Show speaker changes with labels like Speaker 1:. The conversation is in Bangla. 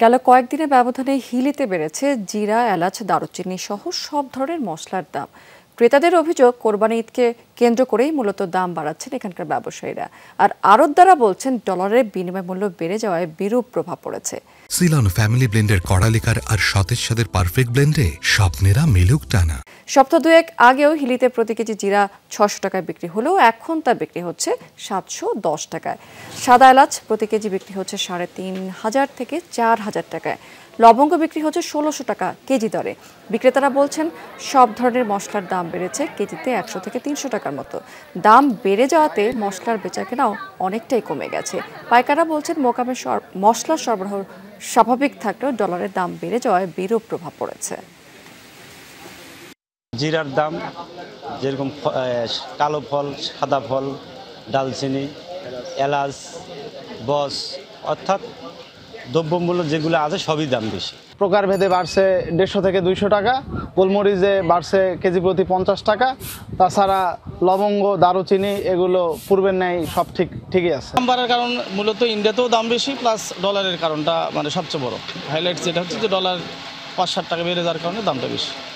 Speaker 1: গেল কয়েকদিনের ব্যবধানে হিলিতে বেড়েছে জিরা এলাচ দারুচিনি সহ সব ধরনের মশলার দাম ক্রেতাদের অভিযোগ কোরবানি ঈদকে কেন্দ্র করেই মূলত দাম বাড়াচ্ছেন এখানকার ব্যবসায়ীরা আর দ্বারা বলছেন ডলারের বিনিময় মূল্য বেড়ে যাওয়ায় বিরূপ প্রভাব পড়েছে
Speaker 2: সিলন ফ্যামিলি ব্লেন্ডের কড়ালিকার আর সতেজ সাদের পারফেক্ট ব্লেন্ডে স্বপ্নেরা মিলুক টানা
Speaker 1: সপ্তাহ দুয়েক আগেও হিলিতে প্রতি কেজি জিরা ছশো টাকায় বিক্রি হলেও এখন তা বিক্রি হচ্ছে সাতশো দশ টাকায় সাদা এলাচ প্রতি কেজি বিক্রি হচ্ছে সাড়ে তিন হাজার থেকে চার হাজার টাকায় লবঙ্গ বিক্রি হচ্ছে ষোলোশো টাকা কেজি দরে বিক্রেতারা বলছেন সব ধরনের মশলার দাম বেড়েছে কেজিতে একশো থেকে তিনশো টাকার মতো দাম বেড়ে যাওয়াতে মশলার বেচাকেনাও অনেকটাই কমে গেছে পাইকাররা বলছেন মোকামে মশলার সরবরাহ স্বাভাবিক থাকলেও ডলারের দাম বেড়ে যাওয়ায় বিরূপ প্রভাব পড়েছে
Speaker 3: জিরার দাম যেরকম কালো ফল সাদা ফল ডালচিনি এলাচ বস অর্থাৎ দ্রব্যমূল্য যেগুলো আছে সবই দাম বেশি
Speaker 4: প্রকারভেদে বাড়ছে দেড়শো থেকে দুইশো টাকা গোলমরিচে বাড়ছে কেজি প্রতি পঞ্চাশ টাকা তাছাড়া লবঙ্গ দারুচিনি এগুলো পূর্বের ন্যায় সব ঠিক ঠিকই আছে
Speaker 5: দাম বাড়ার কারণ মূলত ইন্ডিয়াতেও দাম বেশি প্লাস ডলারের কারণটা মানে সবচেয়ে বড় হাইলাইট যেটা হচ্ছে যে ডলার পাঁচ ষাট টাকা বেড়ে যাওয়ার কারণে দামটা বেশি